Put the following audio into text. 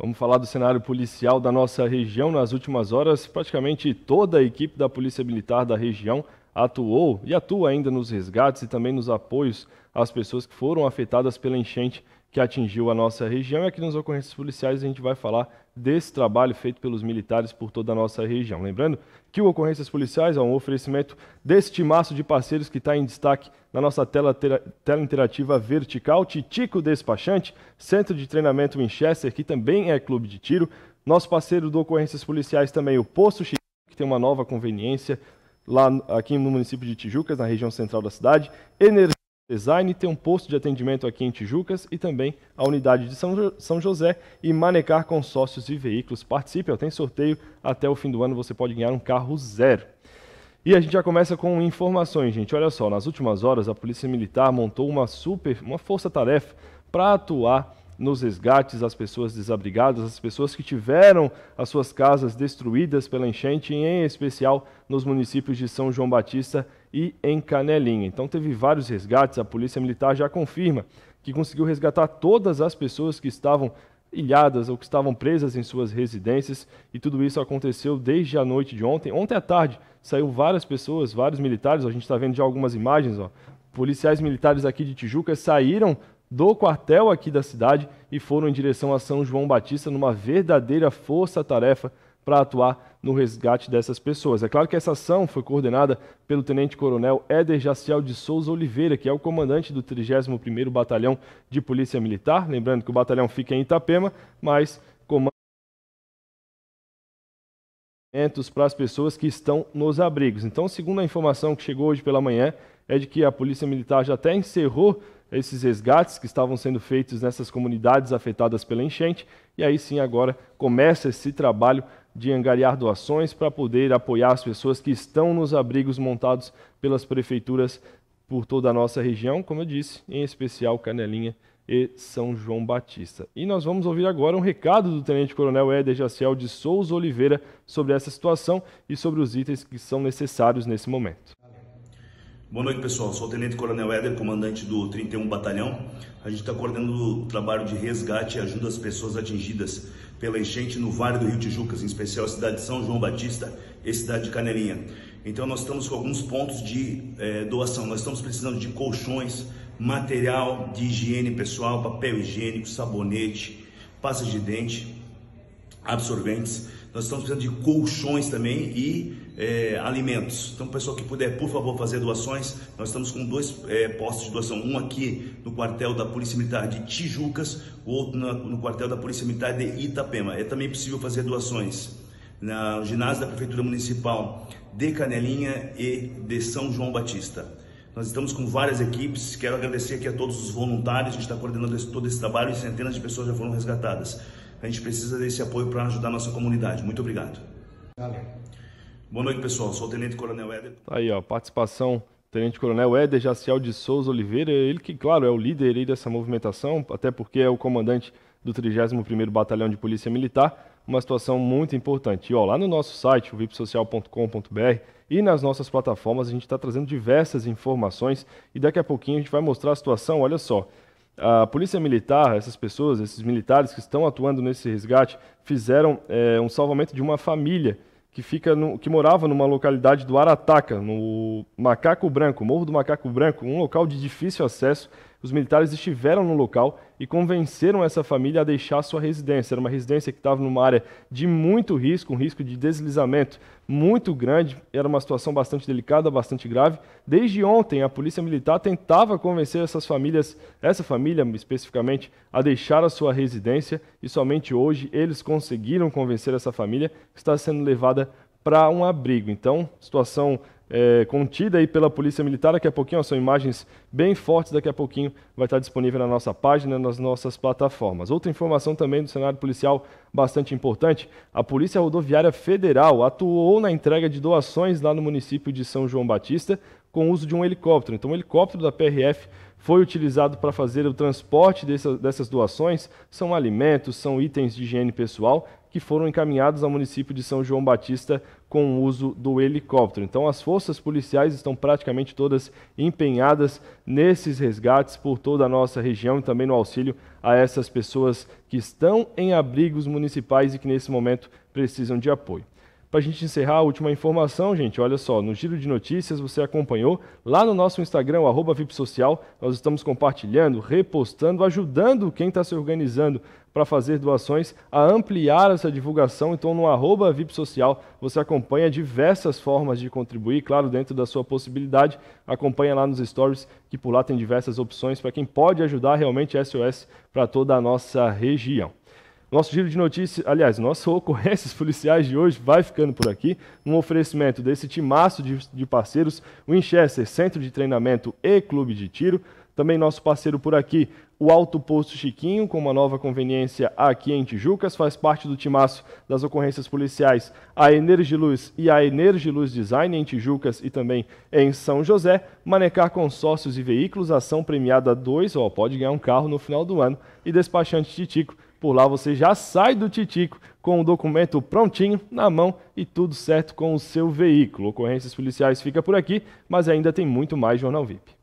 Vamos falar do cenário policial da nossa região. Nas últimas horas, praticamente toda a equipe da Polícia Militar da região atuou e atua ainda nos resgates e também nos apoios às pessoas que foram afetadas pela enchente que atingiu a nossa região e aqui nos ocorrências policiais a gente vai falar desse trabalho feito pelos militares por toda a nossa região. Lembrando que o Ocorrências Policiais é um oferecimento deste maço de parceiros que está em destaque na nossa tela, tela interativa vertical, Titico Despachante, Centro de Treinamento Winchester, que também é clube de tiro, nosso parceiro do Ocorrências Policiais também, o Posto Chico, que tem uma nova conveniência lá aqui no município de Tijucas, na região central da cidade, Energia Design tem um posto de atendimento aqui em Tijucas e também a unidade de São, jo São José e Manecar Consórcios e Veículos. Participe, ó, tem sorteio até o fim do ano, você pode ganhar um carro zero. E a gente já começa com informações, gente. Olha só, nas últimas horas a Polícia Militar montou uma super, uma força-tarefa para atuar nos resgates as pessoas desabrigadas, as pessoas que tiveram as suas casas destruídas pela enchente, em especial nos municípios de São João Batista e em Canelinha. Então teve vários resgates, a Polícia Militar já confirma que conseguiu resgatar todas as pessoas que estavam ilhadas ou que estavam presas em suas residências, e tudo isso aconteceu desde a noite de ontem. Ontem à tarde saiu várias pessoas, vários militares, a gente está vendo já algumas imagens, ó, policiais militares aqui de Tijuca saíram do quartel aqui da cidade e foram em direção a São João Batista numa verdadeira força-tarefa para atuar no resgate dessas pessoas. É claro que essa ação foi coordenada pelo tenente-coronel Éder Jaciel de Souza Oliveira, que é o comandante do 31º Batalhão de Polícia Militar. Lembrando que o batalhão fica em Itapema, mas comanda para as pessoas que estão nos abrigos. Então, segundo a informação que chegou hoje pela manhã, é de que a Polícia Militar já até encerrou esses resgates que estavam sendo feitos nessas comunidades afetadas pela enchente, e aí sim agora começa esse trabalho de angariar doações para poder apoiar as pessoas que estão nos abrigos montados pelas prefeituras por toda a nossa região, como eu disse, em especial Canelinha e São João Batista. E nós vamos ouvir agora um recado do Tenente Coronel Éder Jaciel de Souza Oliveira sobre essa situação e sobre os itens que são necessários nesse momento. Boa noite, pessoal. Sou o Tenente Coronel Éder, comandante do 31 Batalhão. A gente está coordenando o trabalho de resgate e ajuda às pessoas atingidas pela enchente no Vale do Rio Tijucas, em especial a cidade de São João Batista e a cidade de Canelinha. Então, nós estamos com alguns pontos de eh, doação. Nós estamos precisando de colchões, material de higiene pessoal, papel higiênico, sabonete, pasta de dente, absorventes. Nós estamos precisando de colchões também e é, alimentos. Então, pessoal que puder, por favor, fazer doações. Nós estamos com dois é, postos de doação, um aqui no quartel da Polícia Militar de Tijucas, o outro na, no quartel da Polícia Militar de Itapema. É também possível fazer doações na ginásio da Prefeitura Municipal de Canelinha e de São João Batista. Nós estamos com várias equipes, quero agradecer aqui a todos os voluntários, a gente está coordenando esse, todo esse trabalho e centenas de pessoas já foram resgatadas. A gente precisa desse apoio para ajudar a nossa comunidade. Muito obrigado. Valeu. Boa noite, pessoal. Sou o Tenente Coronel Éder. Tá aí, ó, participação Tenente Coronel Éder Jaciel de Souza Oliveira, é ele que, claro, é o líder aí dessa movimentação, até porque é o comandante do 31º Batalhão de Polícia Militar, uma situação muito importante. E ó, lá no nosso site, vipsocial.com.br, e nas nossas plataformas, a gente está trazendo diversas informações e daqui a pouquinho a gente vai mostrar a situação. Olha só, a Polícia Militar, essas pessoas, esses militares que estão atuando nesse resgate, fizeram é, um salvamento de uma família que fica no, que morava numa localidade do Arataca, no Macaco Branco, Morro do Macaco Branco, um local de difícil acesso os militares estiveram no local e convenceram essa família a deixar sua residência. Era uma residência que estava numa área de muito risco, um risco de deslizamento muito grande, era uma situação bastante delicada, bastante grave. Desde ontem, a polícia militar tentava convencer essas famílias, essa família especificamente, a deixar a sua residência e somente hoje eles conseguiram convencer essa família que está sendo levada para um abrigo. Então, situação é, contida aí pela Polícia Militar. Daqui a pouquinho, ó, são imagens bem fortes, daqui a pouquinho vai estar disponível na nossa página, nas nossas plataformas. Outra informação também do cenário policial bastante importante, a Polícia Rodoviária Federal atuou na entrega de doações lá no município de São João Batista, com o uso de um helicóptero. Então, o helicóptero da PRF foi utilizado para fazer o transporte dessas, dessas doações, são alimentos, são itens de higiene pessoal que foram encaminhados ao município de São João Batista com o uso do helicóptero. Então, as forças policiais estão praticamente todas empenhadas nesses resgates por toda a nossa região e também no auxílio a essas pessoas que estão em abrigos municipais e que nesse momento precisam de apoio. Para a gente encerrar a última informação, gente, olha só, no giro de notícias você acompanhou lá no nosso Instagram, arroba VIPSocial, nós estamos compartilhando, repostando, ajudando quem está se organizando para fazer doações, a ampliar essa divulgação. Então, no arroba VIPSocial, você acompanha diversas formas de contribuir, claro, dentro da sua possibilidade. Acompanha lá nos stories, que por lá tem diversas opções para quem pode ajudar realmente SOS para toda a nossa região. Nosso giro de notícias, aliás, nossas ocorrências policiais de hoje vai ficando por aqui. Um oferecimento desse timaço de, de parceiros, Winchester, Centro de Treinamento e Clube de Tiro. Também nosso parceiro por aqui, o Alto Posto Chiquinho, com uma nova conveniência aqui em Tijucas, faz parte do timaço das ocorrências policiais a Energiluz e a Energiluz Design em Tijucas e também em São José. Manecar Consórcios e Veículos, ação premiada 2, ó, pode ganhar um carro no final do ano. E Despachante Titico, por lá você já sai do Titico com o documento prontinho na mão e tudo certo com o seu veículo. Ocorrências policiais fica por aqui, mas ainda tem muito mais Jornal VIP.